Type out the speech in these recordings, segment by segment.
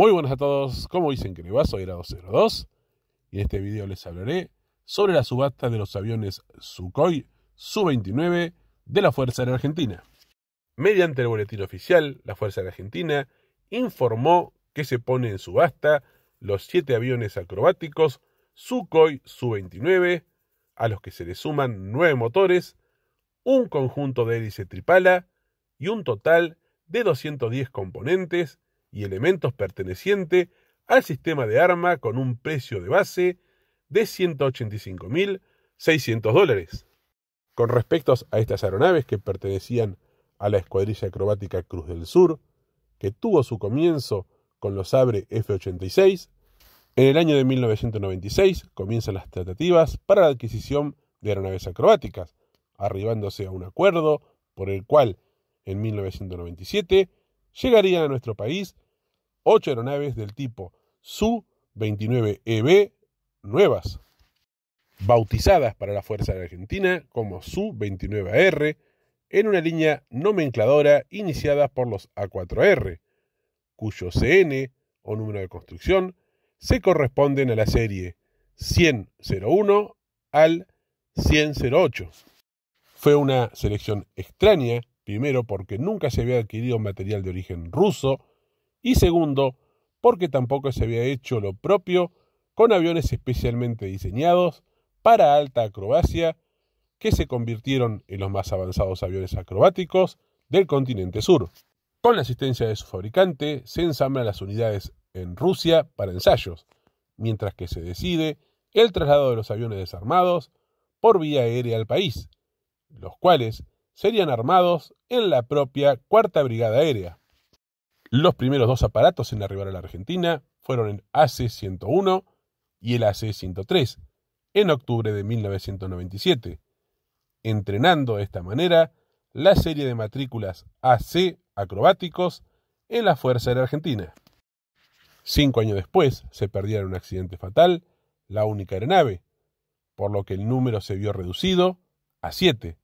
Muy buenas a todos, como dicen que le va, soy Grado 02 y en este video les hablaré sobre la subasta de los aviones Sukhoi Su-29 de la Fuerza Aérea Argentina. Mediante el boletín oficial, la Fuerza Aérea Argentina informó que se pone en subasta los siete aviones acrobáticos Sukhoi Su-29, a los que se le suman nueve motores, un conjunto de hélice tripala y un total de 210 componentes y elementos pertenecientes al sistema de arma con un precio de base de 185.600 dólares. Con respecto a estas aeronaves que pertenecían a la escuadrilla acrobática Cruz del Sur, que tuvo su comienzo con los Abre F-86, en el año de 1996 comienzan las tratativas para la adquisición de aeronaves acrobáticas, arribándose a un acuerdo por el cual en 1997 llegarían a nuestro país ocho aeronaves del tipo Su-29EB e nuevas, bautizadas para la Fuerza Argentina como Su-29AR, en una línea nomencladora iniciada por los A4R, cuyo CN o número de construcción se corresponden a la serie 101 al 10008. Fue una selección extraña, primero porque nunca se había adquirido material de origen ruso y segundo, porque tampoco se había hecho lo propio con aviones especialmente diseñados para alta acrobacia que se convirtieron en los más avanzados aviones acrobáticos del continente sur. Con la asistencia de su fabricante, se ensamblan las unidades en Rusia para ensayos, mientras que se decide el traslado de los aviones desarmados por vía aérea al país, los cuales serían armados en la propia Cuarta Brigada Aérea. Los primeros dos aparatos en arribar a la Argentina fueron el AC-101 y el AC-103, en octubre de 1997, entrenando de esta manera la serie de matrículas AC acrobáticos en la Fuerza Aérea Argentina. Cinco años después se en un accidente fatal la única aeronave, por lo que el número se vio reducido a siete.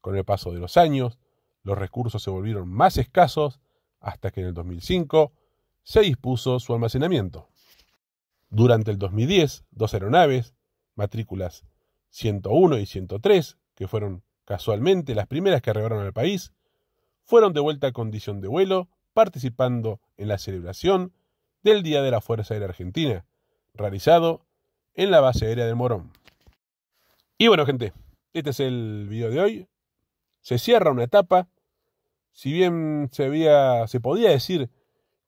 Con el paso de los años, los recursos se volvieron más escasos hasta que en el 2005 se dispuso su almacenamiento. Durante el 2010, dos aeronaves, matrículas 101 y 103, que fueron casualmente las primeras que arribaron al país, fueron de vuelta a condición de vuelo, participando en la celebración del Día de la Fuerza Aérea Argentina, realizado en la base aérea de Morón. Y bueno, gente, este es el video de hoy. Se cierra una etapa si bien se, podía decir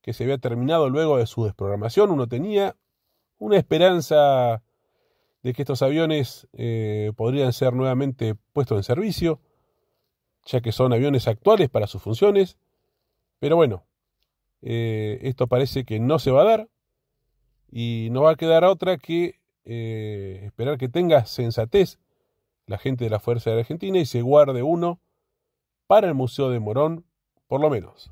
que se había terminado luego de su desprogramación, uno tenía una esperanza de que estos aviones eh, podrían ser nuevamente puestos en servicio, ya que son aviones actuales para sus funciones. Pero bueno, eh, esto parece que no se va a dar y no va a quedar otra que eh, esperar que tenga sensatez la gente de la Fuerza de Argentina y se guarde uno para el Museo de Morón, por lo menos.